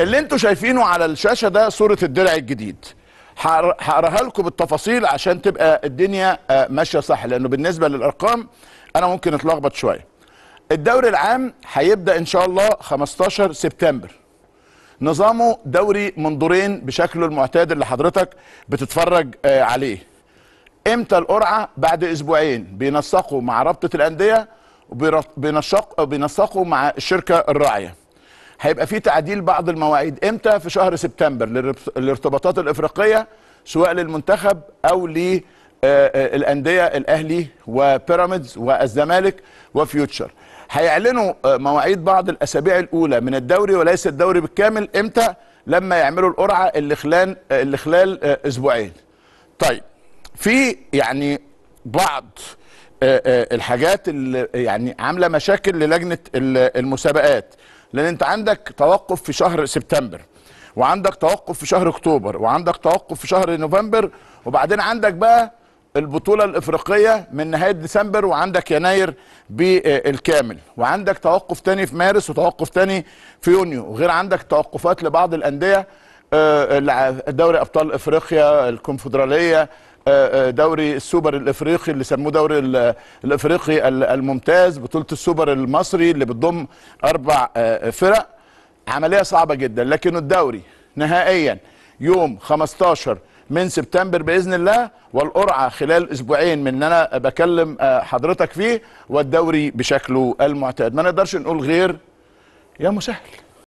اللي انتوا شايفينه على الشاشه ده صوره الدرع الجديد هقراها لكم بالتفاصيل عشان تبقى الدنيا آه، ماشيه صح لانه بالنسبه للارقام انا ممكن اتلخبط شويه الدوري العام هيبدا ان شاء الله 15 سبتمبر نظامه دوري من دورين بشكله المعتاد اللي حضرتك بتتفرج آه، عليه امتى القرعه بعد اسبوعين بينسقوا مع رابطه الانديه بينسقوا مع الشركه الراعيه هيبقى في تعديل بعض المواعيد امتى في شهر سبتمبر للارتباطات الافريقيه سواء للمنتخب او للانديه الاهلي وبيراميدز والزمالك وفيوتشر هيعلنوا مواعيد بعض الاسابيع الاولى من الدوري وليس الدوري بالكامل امتى لما يعملوا القرعه اللي خلال اللي خلال اسبوعين طيب في يعني بعض آه، آه، الحاجات اللي يعني عامله مشاكل للجنه المسابقات لان انت عندك توقف في شهر سبتمبر وعندك توقف في شهر اكتوبر وعندك توقف في شهر نوفمبر وبعدين عندك بقى البطولة الإفريقية من نهاية ديسمبر وعندك يناير بالكامل وعندك توقف تاني في مارس وتوقف تاني في يونيو وغير عندك توقفات لبعض الأندية آه، دوري أبطال إفريقيا الكونفدرالية آه، آه، دوري السوبر الافريقي اللي سموه دوري الافريقي الممتاز بطوله السوبر المصري اللي بتضم اربع آه، فرق عمليه صعبه جدا لكن الدوري نهائيا يوم 15 من سبتمبر باذن الله والقرعه خلال اسبوعين من ان انا بكلم حضرتك فيه والدوري بشكله المعتاد ما نقدرش نقول غير يا مسهل